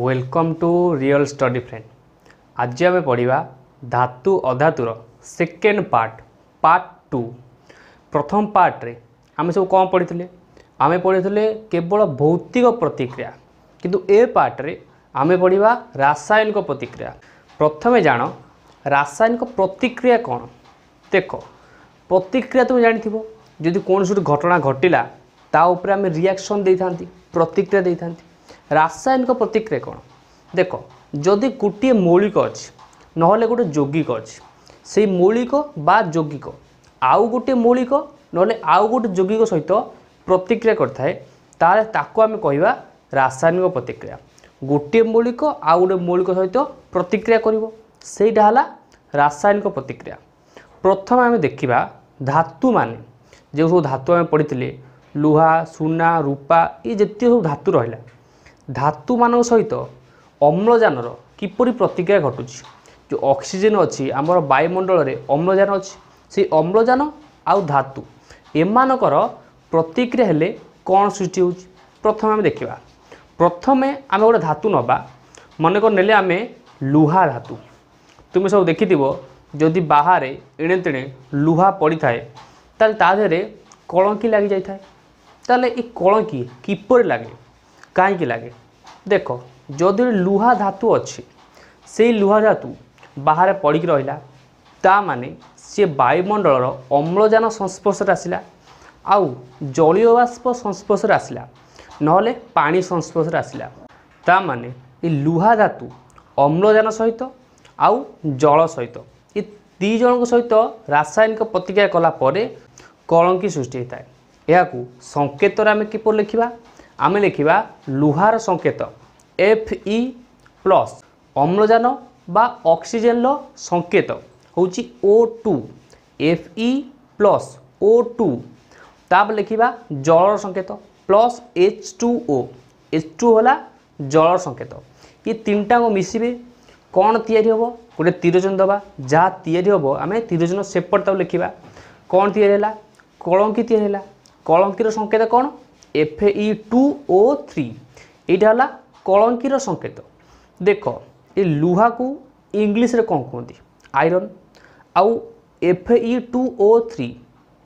welcome to real study friend ଆଜି ଆମେ ପଢ଼ିବା ଧାତୁ ଅଧାତୁର ସେକେଣ୍ଡ ପାର୍ଟ ପାର୍ଟ ଟୁ ପ୍ରଥମ ପାର୍ଟରେ ଆମେ ସବୁ କ'ଣ ପଢ଼ିଥିଲେ ଆମେ ପଢ଼ିଥିଲେ କେବଳ ଭୌତିକ ପ୍ରତିକ୍ରିୟା କିନ୍ତୁ ଏ ପାର୍ଟରେ ଆମେ ପଢ଼ିବା ରାସାୟନିକ ପ୍ରତିକ୍ରିୟା ପ୍ରଥମେ ଜାଣ ରାସାୟନିକ ପ୍ରତିକ୍ରିୟା କ'ଣ ଦେଖ ପ୍ରତିକ୍ରିୟା তুমি জানিথিব যদি কোনসি ঘটনা ঘটিলা তা উপরে আমি রিয়াকশন দিয়ে প্রতিক্রিয়া দিয়ে রাসায়নিক প্রতিক্রিয়া কোণ দেখ যদি গোটিয়ে মৌলিক অছি নহলে গোটে যৌগিক অছি সেই মৌলিক বা যৌগিক আউ গোটিয়ে মৌলিক নহলে আউ গোটে যৌগিক সহিত প্রতিক্রিয়া করে থাকে তাহলে তাকে আমি কহবা রাসায়নিক প্রতিক্রিয়া গোটিয়ে মৌলিক আউ গোটে মৌলিক সহিত প্রতিক্রিয়া করব সেইটা হল রাসায়নিক প্রতিক্রিয়া প্রথমে আমি দেখিবা ধাতু মানে যে সব ধাতু আমি পড়িলে লুহা সুনা রূপা এই যেতে সব ধাতু রহিলা ଧାତୁମାନଙ୍କ ସହିତ ଅମ୍ଳଜାନର କିପରି ପ୍ରତିକ୍ରିୟା ଘଟୁଛି ଯେଉଁ ଅକ୍ସିଜେନ୍ ଅଛି ଆମର ବାୟୁମଣ୍ଡଳରେ ଅମ୍ଳଜାନ ଅଛି ସେଇ ଅମ୍ଳଜାନ ଆଉ ଧାତୁ ଏମାନଙ୍କର ପ୍ରତିକ୍ରିୟା ହେଲେ କ'ଣ ସୃଷ୍ଟି ହେଉଛି ପ୍ରଥମେ ଆମେ ଦେଖିବା ପ୍ରଥମେ ଆମେ ଗୋଟେ ଧାତୁ ନେବା ମନେକର ନେଲେ ଆମେ ଲୁହା ଧାତୁ ତୁମେ ସବୁ ଦେଖିଥିବ ଯଦି ବାହାରେ ଏଣେ ତେଣେ ଲୁହା ପଡ଼ିଥାଏ ତାହେଲେ ତା ଦେହରେ କଳଙ୍କି ଲାଗିଯାଇଥାଏ ତାହେଲେ ଏ କଳଙ୍କି କିପରି ଲାଗେ କାହିଁକି ଲାଗେ ଦେଖ ଯଦି ଲୁହା ଧାତୁ ଅଛି ସେଇ ଲୁହା ଧାତୁ ବାହାରେ ପଡ଼ିକି ରହିଲା ତାମାନେ ସିଏ ବାୟୁମଣ୍ଡଳର ଅମ୍ଳଜାନ ସଂସ୍ପର୍ଶରେ ଆସିଲା ଆଉ ଜଳୀୟ ବାଷ୍ପ ସଂସ୍ପର୍ଶରେ ଆସିଲା ନହେଲେ ପାଣି ସଂସ୍ପର୍ଶରେ ଆସିଲା ତାମାନେ ଏ ଲୁହା ଧାତୁ ଅମ୍ଳଜାନ ସହିତ ଆଉ ଜଳ ସହିତ ଏ ଦୁଇ ଜଣଙ୍କ ସହିତ ରାସାୟନିକ ପ୍ରତିକ୍ରିୟା କଲା ପରେ କଳଙ୍କି ସୃଷ୍ଟି ହୋଇଥାଏ ଏହାକୁ ସଂକେତରେ ଆମେ କିପରି ଲେଖିବା আমি লিখিবা লুহার সংকেত এফ ই প্লস অম্লজান বা অক্সিজেনর সংকেত হচ্ছে O two F E plus O two তাপরে লিখিবা জলর সংকেত plus H two O H two হলা জলর সংকেত ই তিনটা মিশিবে କ'ଣ ତିଆରି ହେବ ଗୋଟେ ତିରଜନ ଦେବା ଯାହା ତିଆରି ହେବ ଆମେ ତିରଜନ ସେପଟ ତାକୁ ଲେଖିବା କ'ଣ ତିଆରି ହେଲା କଳଙ୍କି ତିଆରି ହେଲା କଳଙ୍କିର ସଂକେତ କ'ଣ এফএই টু ও থ্রি এইটা হল কলঙ্কির সংকেত দেখ ଏ ଲୁହାକୁ ଇଂଲିଶରେ କ'ଣ କୁହନ୍ତି ଆଇରନ୍ ଆଉ F E two O three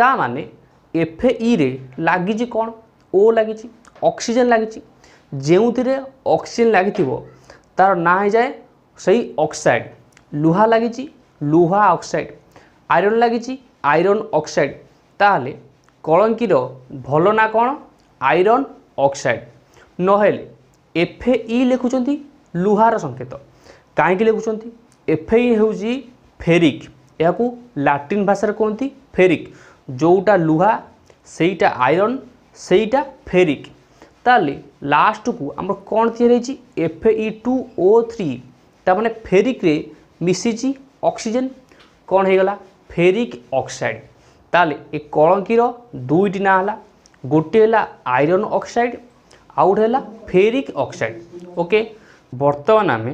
ତା ମାନେ ଏଫ୍ ଇରେ ଲାଗିଛି କ'ଣ ଓ ଲାଗିଛି ଅକ୍ସିଜେନ୍ ଲାଗିଛି ଯେଉଁଥିରେ ଅକ୍ସିଜେନ୍ ଲାଗିଥିବ ତା'ର ନାଁ ହେଇଯାଏ ସେଇ ଅକ୍ସାଇଡ଼ ଲୁହା ଲାଗିଛି ଲୁହା ଅକ୍ସାଇଡ଼ ଆଇରନ୍ ଲାଗିଛି ଆଇରନ୍ ଅକ୍ସାଇଡ଼ ତାହେଲେ କଳଙ୍କିର ଭଲ ନାଁ କ'ଣ ଆଇରନ୍ ଅକ୍ସାଇଡ୍ ନହେଲେ ଏଫ୍ଏଇ ଲେଖୁଛନ୍ତି ଲୁହାର ସଂକେତ କାହିଁକି ଲେଖୁଛନ୍ତି ଏଫ୍ଏଇ ହେଉଛି ଫେରିକ୍ ଏହାକୁ ଲାଟିନ୍ ଭାଷାରେ କୁହନ୍ତି ଫେରିକ୍ ଯେଉଁଟା ଲୁହା ସେଇଟା ଆଇରନ୍ ସେଇଟା ଫେରିକ୍ ତାହେଲେ ଲାଷ୍ଟକୁ ଆମର କ'ଣ ତିଆରି ହେଇଛି ଏଫ୍ଏଇ ଟୁ ଓ ଥ୍ରୀ ତାମାନେ ଫେରିକ୍ରେ ମିଶିଛି ଅକ୍ସିଜେନ୍ କ'ଣ ହେଇଗଲା ଫେରିକ୍ ଅକ୍ସାଇଡ଼୍ ତାହେଲେ ଏ କଳଙ୍କିର ଦୁଇଟି ନାଁ ହେଲା ଗୋଟିଏ ହେଲା ଆଇରନ୍ ଅକ୍ସାଇଡ଼ ଆଉ ଗୋଟେ ହେଲା ଫେରିକ୍ ଅକ୍ସାଇଡ଼ ଓକେ ବର୍ତ୍ତମାନ ଆମେ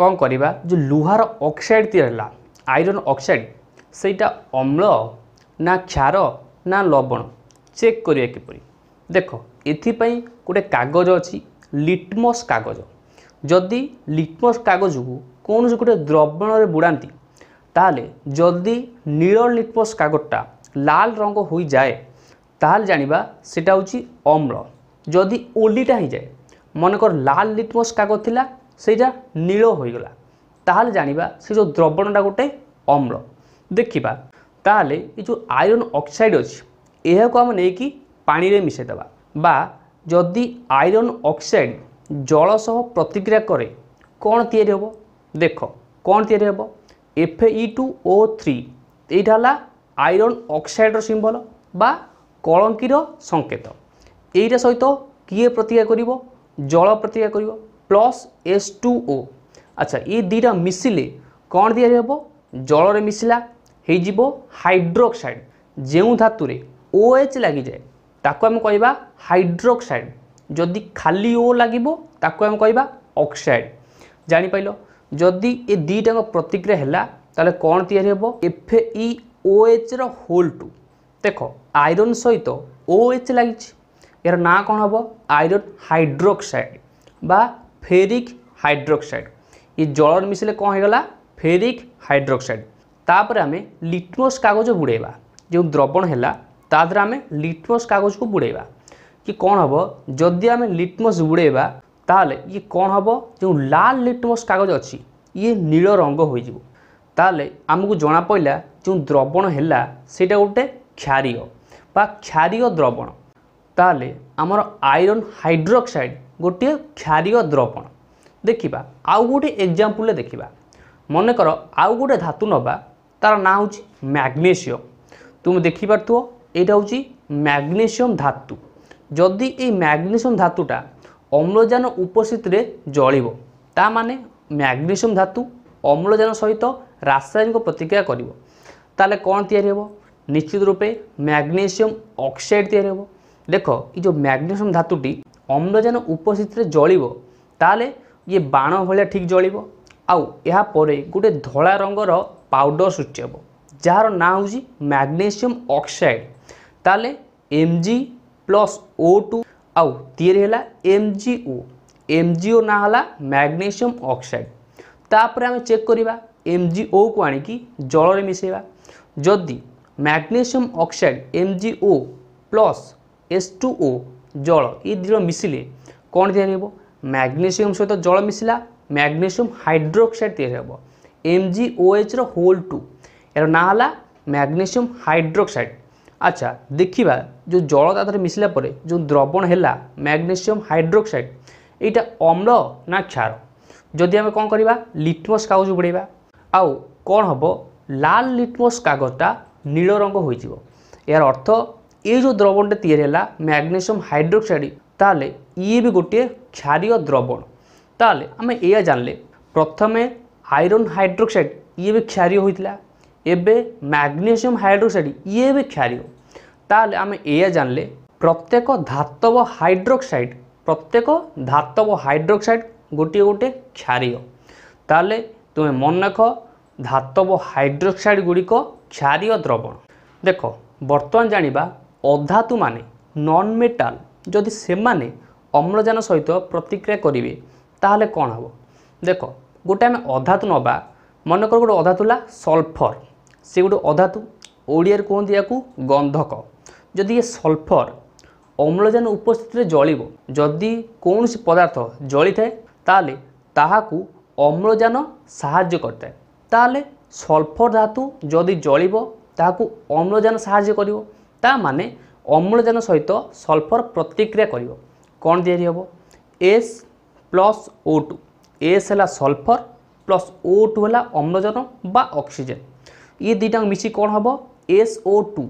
କ'ଣ କରିବା ଯେଉଁ ଲୁହାର ଅକ୍ସାଇଡ଼ ତିଆରି ହେଲା ଆଇରନ୍ ଅକ୍ସାଇଡ଼ ସେଇଟା ଅମ୍ଳ ନା କ୍ଷାର ନା ଲବଣ ଚେକ୍ କରିବା କିପରି ଦେଖ ଏଥିପାଇଁ ଗୋଟେ କାଗଜ ଅଛି ଲିଟମସ୍ କାଗଜ ଯଦି ଲିଟମସ୍ କାଗଜକୁ କୌଣସି ଗୋଟେ ଦ୍ରବଣରେ ବୁଡ଼ାନ୍ତି ତାହେଲେ ଯଦି ନୀଳ ଲିଟମସ୍ କାଗଜଟା ଲାଲ ରଙ୍ଗ ହୋଇଯାଏ তাহলে জাঁয়া সেটা হচ্ছে অম্ল যদি ওলিটা হয়ে যায় মনেকর লাল লিটমস কাগজ লা সেইটা নীল হয়ে গলা তাহলে জাঁয়া সে যে দ্রবণটা গোটে অম্ল দেখিবা তাহলে এই যে আইরন অক্সাইড অছি ଏହାକୁ ଆମେ ନେଇକି ପାଣିରେ ମିଶାଇଦେବା ବା ଯଦି ଆଇରନ୍ ଅକ୍ସାଇଡ଼ ଜଳ ସହ ପ୍ରତିକ୍ରିୟା କରେ କ'ଣ ତିଆରି ହେବ ଦେଖ କ'ଣ ତିଆରି ହେବ F E two O three ଏଇଟା ହେଲା ଆଇରନ୍ ଅକ୍ସାଇଡ଼ର ସିମ୍ବଲ ବା কলঙ্কীর সংকেত এইটা সহিত কিয়ে প্রতিজ্ঞা করব জল প্রতিজ্ঞা করব প্লস এস টু ও আচ্ছা এই দুইটা মিশিলে କ'ଣ ତିଆରି ହେବ ଜଳରେ ମିଶିଲା ହେଇଯିବ ହାଇଡ୍ରୋକ୍ସାଇଡ୍ ଯେଉଁ ଧାତୁରେ ଓ ଏଚ୍ ଲାଗିଯାଏ ତାକୁ ଆମେ କହିବା ହାଇଡ୍ରୋକ୍ସାଇଡ୍ ଯଦି ଖାଲି ଓ ଲାଗିବ ତାକୁ ଆମେ କହିବା ଅକ୍ସାଇଡ୍ ଜାଣିପାରିଲ ଯଦି ଏ ଦୁଇଟାଙ୍କ ପ୍ରତିକ୍ରିୟା ହେଲା ତାହେଲେ କ'ଣ ତିଆରି ହେବ ଏଫ୍ ଇ ଓ ଏଚ୍ର ହୋଲ୍ ଟୁ ଦେଖ ଆଇରନ୍ ସହିତ ଓ ଏଚ୍ ଲାଗିଛି ଏହାର ନାଁ କ'ଣ ହେବ ଆଇରନ୍ ହାଇଡ୍ରୋକ୍ସାଇଡ୍ ବା ଫେରିକ୍ ହାଇଡ୍ରୋକ୍ସାଇଡ୍ ଏ ଜଳ ମିଶିଲେ କ'ଣ ହୋଇଗଲା ଫେରିକ୍ ହାଇଡ୍ରୋକ୍ସାଇଡ୍ ତାପରେ ଆମେ ଲିଟମସ୍ କାଗଜ ବୁଡ଼େଇବା ଯେଉଁ ଦ୍ରବଣ ହେଲା ତା ଦେହରେ ଆମେ ଲିଟମସ୍ କାଗଜକୁ ବୁଡ଼େଇବା କି କ'ଣ ହେବ ଯଦି ଆମେ ଲିଟମସ୍ ବୁଡ଼େଇବା ତାହେଲେ ଇଏ କ'ଣ ହେବ ଯେଉଁ ଲାଲ ଲିଟମସ୍ କାଗଜ ଅଛି ଇଏ ନୀଳ ରଙ୍ଗ ହୋଇଯିବ ତାହେଲେ ଆମକୁ ଜଣାପଡ଼ିଲା ଯେଉଁ ଦ୍ରବଣ ହେଲା ସେଇଟା ଗୋଟେ କ୍ଷାରୀୟ বা ক্ষারীয় দ্রবণ তাহলে আমার আইরন হাইড্রোক্সাইড ଗୋଟିଏ କ୍ଷାରୀୟ ଦ୍ରବଣ ଦେଖିବା ଆଉ ଗୋଟେ ଏକ୍ଜାମ୍ପଲ୍ରେ ଦେଖିବା ମନେକର ଆଉ ଗୋଟେ ଧାତୁ ନେବା ତା'ର ନାଁ ହେଉଛି ମ୍ୟାଗ୍ନେସିୟମ୍ ତୁମେ ଦେଖିପାରୁଥିବ ଏଇଟା ହେଉଛି ମ୍ୟାଗ୍ନେସିୟମ୍ ଧାତୁ ଯଦି ଏଇ ମ୍ୟାଗ୍ନେସିୟମ୍ ଧାତୁଟା ଅମ୍ଳଜାନ ଉପସ୍ଥିତିରେ ଜଳିବ ତା ମାନେ ମ୍ୟାଗ୍ନେସିୟମ୍ ଧାତୁ ଅମ୍ଳଜାନ ସହିତ ରାସାୟନିକ ପ୍ରତିକ୍ରିୟା କରିବ ତାହେଲେ କ'ଣ ତିଆରି ହେବ निश्चित रूपे मैग्नेशियम ऑक्साइड तैयार हो देख ये जो मैग्नेशियम धातुटी অম্লজান উপস্থিতিতে জলিব তাহলে ইয়ে বাণ ভাইয়া ঠিক জলিব আপরে গোটে ধলা রঙর পাউডর সৃষ্টি হব যার না হচ্ছে ম্যাগনেসিয়াম অক্সাইড তাহলে এমজি প্লস ও টু আরি হল এমজিও এমজিও না হল ম্যাগনেসিয়াম অক্সাইড তাপরে আমি চেক করা এমজিও কু আনিকি জলরে মিশাইবা যদি ম্যাগনেশিয়াম অক্সাইড એમજીઓ પ્લસ H2O জল এই দুটো মিশিলে କ'ଣ ତିଆରି ହେବ ମ୍ୟାଗ୍ନେସିୟମ୍ ସହିତ ଜଳ ମିଶିଲା ମ୍ୟାଗ୍ନେସିୟମ୍ ହାଇଡ୍ରୋକ୍ସାଇଡ୍ ତିଆରି ହେବ ଏମ୍ ଜି ଓ ଏଚ୍ର ହୋଲ୍ ଟୁ ଏହାର ନାଁ ହେଲା ମ୍ୟାଗ୍ନେସିୟମ୍ ହାଇଡ୍ରୋକ୍ସାଇଡ୍ ଆଚ୍ଛା ଦେଖିବା ଯେଉଁ ଜଳ ତା ଦେହରେ ମିଶିଲା ପରେ ଯେଉଁ ଦ୍ରବଣ ହେଲା ମ୍ୟାଗ୍ନେସିୟମ୍ ହାଇଡ୍ରୋକ୍ସାଇଡ୍ ଏଇଟା ଅମ୍ଳ ନା କ୍ଷାର ଯଦି ଆମେ କ'ଣ କରିବା ଲିଟମସ୍ କାଗଜ ବୁଡ଼େଇବା ଆଉ କ'ଣ ହେବ ଲାଲ ଲିଟମସ୍ କାଗଜଟା ନୀଳ ରଙ୍ଗ ହୋଇଯିବ ଏହାର ଅର୍ଥ ଏ ଯେଉଁ ଦ୍ରବଣଟା ତିଆରି ହେଲା ମ୍ୟାଗ୍ନେସିୟମ୍ ହାଇଡ୍ରୋକ୍ସାଇଡ୍ ତାହେଲେ ଇଏ ବି ଗୋଟିଏ କ୍ଷାରୀୟ ଦ୍ରବଣ ତାହେଲେ ଆମେ ଏଇଆ ଜାଣିଲେ ପ୍ରଥମେ ଆଇରନ୍ ହାଇଡ୍ରୋକ୍ସାଇଡ୍ ଇଏ ବି କ୍ଷାରୀୟ ହୋଇଥିଲା ଏବେ ମ୍ୟାଗ୍ନେସିୟମ୍ ହାଇଡ୍ରୋକ୍ସାଇଡ୍ ଇଏ ବି କ୍ଷାରୀୟ ତାହେଲେ ଆମେ ଏଇଆ ଜାଣିଲେ ପ୍ରତ୍ୟେକ ଧାତବ ହାଇଡ୍ରୋକ୍ସାଇଡ୍ ପ୍ରତ୍ୟେକ ଧାତବ ହାଇଡ୍ରୋକ୍ସାଇଡ୍ ଗୋଟିଏ ଗୋଟିଏ କ୍ଷାରୀୟ ତାହେଲେ ତୁମେ ମନେ ରଖ ধাতব হাইড্রোক্সাইড গুড়িক ক্ষারীয় দ্রবণ দেখ বর্তমান জাঁয়া অধাতু মানে নন মেটাল যদি সেমানে অম্লজান সহিত প্রতিক্রিয়া করবে তাহলে কণ হব দেখ গোটে আমি অধাতু নবা মনে কর গোটে অধাতু হল সলফর সে গোটে অধাতু ওড়িয়ার কুহতি ইয়াকু গন্ধক যদি ইয়ে সলফর অম্লজান উপস্থিতিতে জলিব যদি কৌশি পদার্থ জলি থাকে তাহলে তাহাকু অম্লজান সাহায্য করে তাহলে ସଲ୍ଫର ଧାତୁ ଯଦି ଜଳିବ ତାହାକୁ ଅମ୍ଳଜାନ ସାହାଯ୍ୟ କରିବ ତା ମାନେ ଅମ୍ଳଜାନ ସହିତ ସଲ୍ଫର ପ୍ରତିକ୍ରିୟା କରିବ କ'ଣ ତିଆରି ହେବ S plus O two S ହେଲା ସଲ୍ଫର ପ୍ଲସ୍ ଓ ଟୁ ହେଲା ଅମ୍ଳଜାନ ବା ଅକ୍ସିଜେନ୍ ଇଏ ଦୁଇଟାଙ୍କ ମିଶି କ'ଣ ହେବ ଏସ୍ ଓ ଟୁ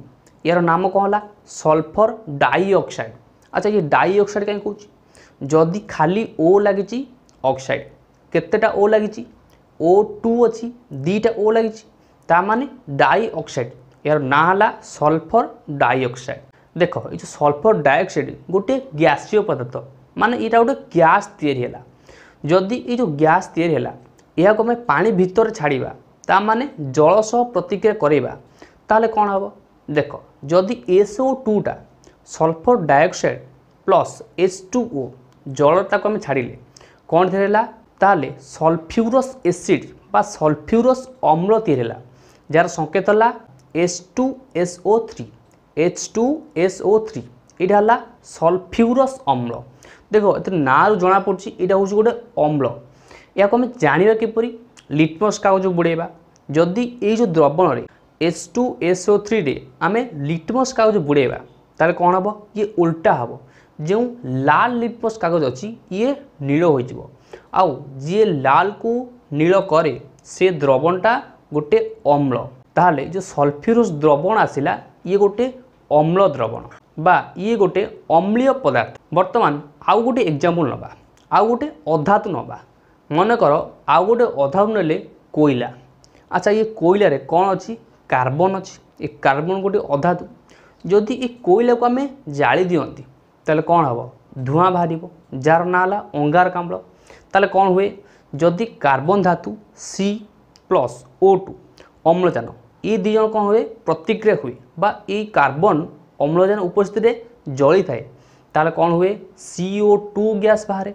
ଏହାର ନାମ କ'ଣ ହେଲା ସଲ୍ଫର ଡାଇଅକ୍ସାଇଡ଼ ଆଚ୍ଛା ଇଏ ଡାଇଅକ୍ସାଇଡ଼ କାହିଁକି କହୁଛି ଯଦି ଖାଲି ଓ ଲାଗିଛି ଅକ୍ସାଇଡ଼ କେତେଟା ଓ ଲାଗିଛି ଓ ଟୁ ଅଛି ଦୁଇଟା ଓ ଲାଗିଛି ତା ମାନେ ଡାଇଅକ୍ସାଇଡ଼ ଏହାର ନାଁ ହେଲା ସଲଫର ଡାଇଅକ୍ସାଇଡ଼୍ ଦେଖ ଏଇ ଯେଉଁ ସଲଫର ଡାଇଅକ୍ସାଇଡ଼ ଗୋଟିଏ ଗ୍ୟାସୀୟ ପଦାର୍ଥ ମାନେ ଏଇଟା ଗୋଟେ ଗ୍ୟାସ୍ ତିଆରି ହେଲା ଯଦି ଏଇ ଯେଉଁ ଗ୍ୟାସ୍ ତିଆରି ହେଲା ଏହାକୁ ଆମେ ପାଣି ଭିତରେ ଛାଡ଼ିବା ତା ମାନେ ଜଳ ସହ ପ୍ରତିକ୍ରିୟା କରେଇବା ତାହେଲେ କ'ଣ ହେବ ଦେଖ ଯଦି ଏସ୍ ଓ ଟୁଟା sulphur dioxide plus S two O ଜଳ ତାକୁ ଆମେ ଛାଡ଼ିଲେ କ'ଣ ତିଆରି ହେଲା তাহলে সলফিউরস এসিড বা সলফিউরস অম্ল তিরেলা যার সংকেত হল S two S O three H two S O three এটা হল সলফিউরস অম্ল দেখ এতে না জনাপড়ছি এটা হচ্ছে গোটে অম্ল এখন আমি জাঁয়া কিপরি লিটমস কাগজ বুড়াইবা যদি এই যে দ্রবণরে এস টু এস ও থ্রিরে আমি লিটমস কাগজ বুড়াইবা তাহলে কম হব ইয়ে উল্টা হব ଯେଉଁ ଲାଲ ଲିପୋସ୍ କାଗଜ ଅଛି ଇଏ ନୀଳ ହୋଇଯିବ ଆଉ ଯିଏ ଲାଲକୁ ନୀଳ କରେ ସେ ଦ୍ରବଣଟା ଗୋଟେ ଅମ୍ଳ ତାହେଲେ ଯେଉଁ ସଲଫ୍ୟୁରସ୍ ଦ୍ରବଣ ଆସିଲା ଇଏ ଗୋଟେ ଅମ୍ଳ ଦ୍ରବଣ ବା ଇଏ ଗୋଟେ ଅମ୍ଳୀୟ ପଦାର୍ଥ ବର୍ତ୍ତମାନ ଆଉ ଗୋଟେ ଏକ୍ଜାମ୍ପଲ୍ ନେବା ଆଉ ଗୋଟେ ଅଧାତୁ ନେବା ମନେକର ଆଉ ଗୋଟେ ଅଧାତୁ ନେଲେ କୋଇଲା ଆଚ୍ଛା ଇଏ କୋଇଲାରେ କ'ଣ ଅଛି କାର୍ବନ୍ ଅଛି ଏ କାର୍ବନ୍ ଗୋଟେ ଅଧାତୁ ଯଦି ଏ କୋଇଲାକୁ ଆମେ ଜାଳି ଦିଅନ୍ତି ତାହେଲେ କ'ଣ ହେବ ଧୂଆଁ ବାହାରିବ ଯାହାର ନାଁ ହେଲା ଅଙ୍ଗାରକାମ୍ଳ ତାହେଲେ କ'ଣ ହୁଏ ଯଦି କାର୍ବନ ଧାତୁ ସି ପ୍ଲସ୍ ଓ ଟୁ ଅମ୍ଳଜାନ ଏ ଦୁଇ ଜଣ କ'ଣ ହୁଏ ପ୍ରତିକ୍ରିୟା ହୁଏ ବା ଏଇ କାର୍ବନ ଅମ୍ଳଜାନ ଉପସ୍ଥିତିରେ ଜଳିଥାଏ ତାହେଲେ କ'ଣ ହୁଏ ସିଓ ଟୁ ଗ୍ୟାସ୍ ବାହାରେ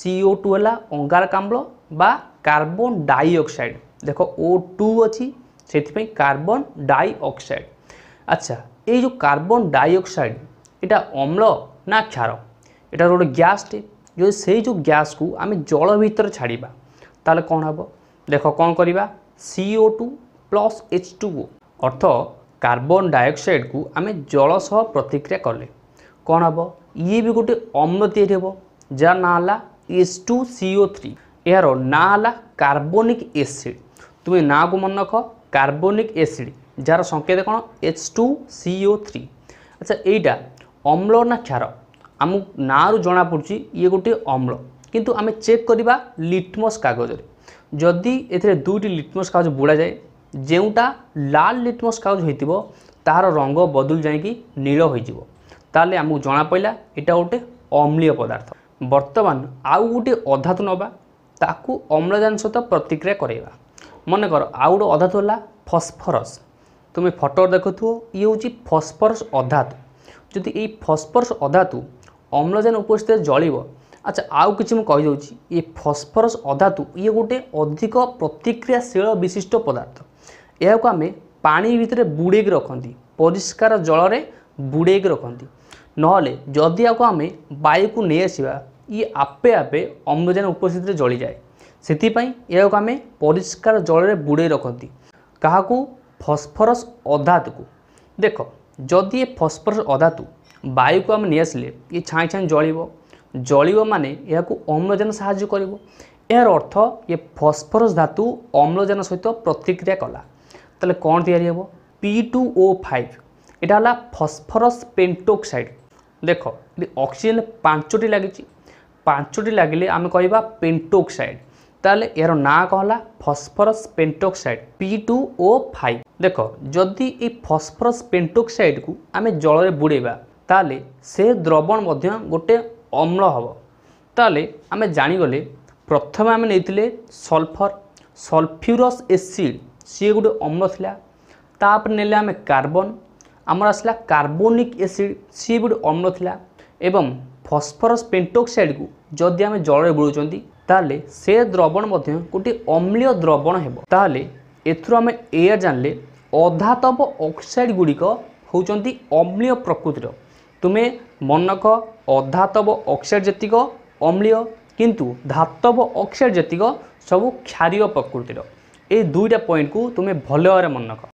ସିଓ ଟୁ ହେଲା ଅଙ୍ଗାରକାମ୍ଳ ବା କାର୍ବନ ଡାଇଅକ୍ସାଇଡ଼ ଦେଖ ଓ ଟୁ ଅଛି ସେଥିପାଇଁ କାର୍ବନ ଡାଇଅକ୍ସାଇଡ଼ ଆଚ୍ছা এই যে কার্বন ডাইঅক্সাইড এটা অম্ল ନା କ୍ଷାର ଏଇଟା ଗୋଟେ ଗ୍ୟାସ୍ଟେ ଯଦି ସେଇ ଯେଉଁ ଗ୍ୟାସ୍କୁ ଆମେ ଜଳ ଭିତରେ ଛାଡ଼ିବା ତାହେଲେ କ'ଣ ହେବ ଦେଖ କ'ଣ କରିବା CO two plus H two O ଅର୍ଥ କାର୍ବନ୍ ଡାଇଅକ୍ସାଇଡ଼କୁ ଆମେ ଜଳ ସହ ପ୍ରତିକ୍ରିୟା କଲେ କ'ଣ ହେବ ଇଏ ବି ଗୋଟେ ଅମ୍ଳ ତିଆରି ହେବ ଯାହାର ନାଁ ହେଲା ଏଚ୍ ଟୁ ସିଓ ଥ୍ରୀ ଏହାର ନାଁ ହେଲା କାର୍ବୋନିକ୍ ଏସିଡ଼୍ ତୁମେ ନାଁକୁ ମନେ ରଖ କାର୍ବୋନିକ୍ ଏସିଡ଼୍ ଯାହାର ସଂକେତ କ'ଣ ଏଚ୍ ଟୁ ସିଓ ଥ୍ରୀ ଆଚ୍ଛା ଏଇଟା ଅମ୍ଳ ନା କ୍ଷାର ଆମକୁ ନାଁରୁ ଜଣାପଡ଼ୁଛି ଇଏ ଗୋଟିଏ ଅମ୍ଳ କିନ୍ତୁ ଆମେ ଚେକ୍ କରିବା ଲିଟମସ୍ କାଗଜରେ ଯଦି ଏଥିରେ ଦୁଇଟି ଲିଟମସ୍ କାଗଜ ବୁଡ଼ାଯାଏ ଯେଉଁଟା ଲାଲ ଲିଟମସ୍ କାଗଜ ହୋଇଥିବ ତାହାର ରଙ୍ଗ ବଦଳି ଯାଇକି ନୀଳ ହୋଇଯିବ ତାହେଲେ ଆମକୁ ଜଣାପଡ଼ିଲା ଏଇଟା ଗୋଟେ ଅମ୍ଳୀୟ ପଦାର୍ଥ ବର୍ତ୍ତମାନ ଆଉ ଗୋଟିଏ ଅଧାତୁ ନେବା ତାକୁ ଅମ୍ଳଜାନ ସହିତ ପ୍ରତିକ୍ରିୟା କରାଇବା ମନେକର ଆଉ ଗୋଟେ ଅଧାତୁ ହେଲା ଫସଫରସ୍ ତୁମେ ଫଟୋ ଦେଖୁଥିବ ଇଏ ହେଉଛି ଫସଫରସ୍ ଅଧାତୁ ଯଦି ଏଇ ଫସଫରସ୍ ଅଧାତୁ ଅମ୍ଳଜାନ ଉପସ୍ଥିତ ଜଳିବ ଆଚ୍ଛା ଆଉ କିଛି ମୁଁ କହିଦେଉଛି ଇଏ ଫସ୍ଫରସ୍ ଅଧାତୁ ଇଏ ଗୋଟିଏ ଅଧିକ ପ୍ରତିକ୍ରିୟାଶୀଳ ବିଶିଷ୍ଟ ପଦାର୍ଥ ଏହାକୁ ଆମେ ପାଣି ଭିତରେ ବୁଡ଼େଇକି ରଖନ୍ତି ପରିଷ୍କାର ଜଳରେ ବୁଡ଼େଇକି ରଖନ୍ତି ନହେଲେ ଯଦି ଆକୁ ଆମେ ବାୟୁକୁ ନେଇ ଆସିବା ଇଏ ଆପେ ଆପେ ଅମ୍ଳଜାନ ଉପସ୍ଥିତିରେ ଜଳିଯାଏ ସେଥିପାଇଁ ଏହାକୁ ଆମେ ପରିଷ୍କାର ଜଳରେ ବୁଡ଼େଇ ରଖନ୍ତି କାହାକୁ ଫସ୍ଫରସ୍ ଅଧାତୁକୁ ଦେଖ ଯଦି ଏ ଫସ୍ଫରସ୍ ଅଧାତୁ ବାୟୁକୁ ଆମେ ନେଇ ଆସିଲେ ଇଏ ଛାଇଁ ଛାଇଁ ଜଳିବ ଜଳିବ ମାନେ ଏହାକୁ ଅମ୍ଳଜାନ ସାହାଯ୍ୟ କରିବ ଏହାର ଅର୍ଥ ଇଏ ଫସ୍ଫରସ୍ ଧାତୁ ଅମ୍ଳଜାନ ସହିତ ପ୍ରତିକ୍ରିୟା କଲା ତାହେଲେ କ'ଣ ତିଆରି ହେବ ପି ଟୁ ଓ ଫାଇଭ୍ এটা হল ফসফরস পেন্টোক্সাইড দেখ এটি অক্সিজেন পাঁচটি লাগিছি পাঁচটি লাগিলে আমি কহবা পেন্টোক্সাইড তাহলে এর না কহলা phosphorus pentoxide P two O five দেখ যদি এই ফসফরস পেন্টোক্সাইডকু আমি জলরে বুড়াইবা তাহলে সে দ্রবণ মধ্য গোটে অম্ল হব তাহলে আমি জাগলে প্রথমে আমি নেইলে সলফর সলফ্যুরস এসিড সি গোটে অম্ল লা তাপরে নেলে আমি কার্বন আমার আসলা কার্বোনিক এসিড সি গোটে অম্ল লা এবং ফসফরস পেন্টোক্সাইডকু যদি আমি জলরে বুড়ুচার তাহলে সে দ্রবণ মধ্য গোটি অম্লীয় দ্রবণ হব তাহলে এথর আমি এয়া জানলে অধাতব অক্সাইড গুড়িক হচ্ছেন অম্লীয় প্রকৃতির ତୁମେ ମନେ ରଖ ଅଧାତବ ଅକ୍ସାଇଡ଼ ଯେତିକ ଅମ୍ଳୀୟ କିନ୍ତୁ ଧାତବ ଅକ୍ସାଇଡ଼ ଯେତିକ ସବୁ କ୍ଷାରୀୟ ପ୍ରକୃତିର ଏଇ ଦୁଇଟା ପଏଣ୍ଟକୁ ତୁମେ ଭଲ ଭାବରେ ମନେ ରଖ